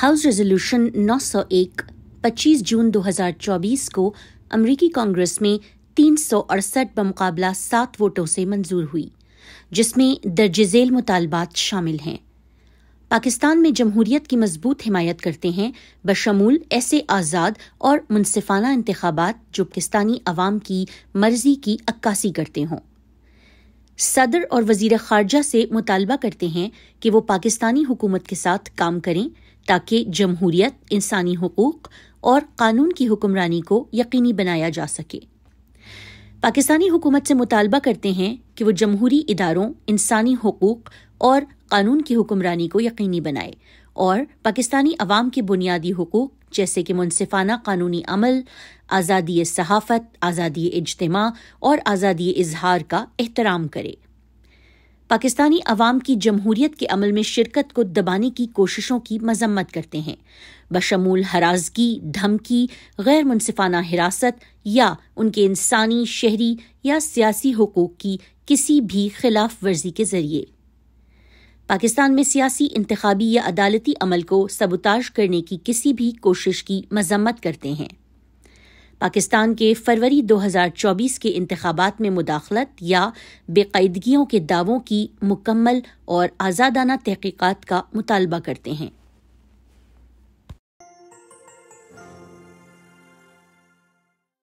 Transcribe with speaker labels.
Speaker 1: house resolution 901 25 जून 2024 को अमरीकी कांग्रेस में तीन सौ अड़सठ बमकाबला सात वोटों से मंजूर हुई जिसमें दर्ज झेल मुतालबात शामिल हैं पाकिस्तान में जमहूरियत की मजबूत हिमायत करते हैं बशमूल ऐसे आज़ाद और मुनसिफाना इंतबात जो पाकिस्तानी अवाम की मर्जी की अक्कासी करते हों सदर और वजीर खारजा से मुतालबा करते हैं कि वो पाकिस्तानी हुकूमत के साथ काम करें ताकि जमहूरियत इंसानी हकूक और कानून की हुक्मरानी को यकीनी बनाया जा सके पाकिस्तानी हुकूमत से मुतालबा करते हैं कि वो जमहूरी इदारों इंसानी हकूक़ और कानून की हुक्मरानी को यकीनी बनाए और पाकिस्तानी अवाम के बुनियादी हकूक़ जैसे कि मुनसिफाना कानूनी अमल आज़ादी सहाफ़त आज़ादी इजतम और आज़ादी इजहार का एहतराम करे पाकिस्तानी अवाम की जमहूरियत के अमल में शिरकत को दबाने की कोशिशों की मजम्मत करते हैं बशमूल हराजगी धमकी गैर मुनसिफाना हिरासत या उनके इंसानी शहरी या सियासी हकूक की किसी भी खिलाफ वर्जी के जरिए पाकिस्तान में सियासी इंतबी या अदालती अमल को सबुताज करने की किसी भी कोशिश की मजम्मत करते हैं पाकिस्तान के फरवरी 2024 के इंतबात में मुदाखलत या बेकायदगियों के दावों की मुकम्मल और आज़ादाना तहकीक़ात का मुतालबा करते हैं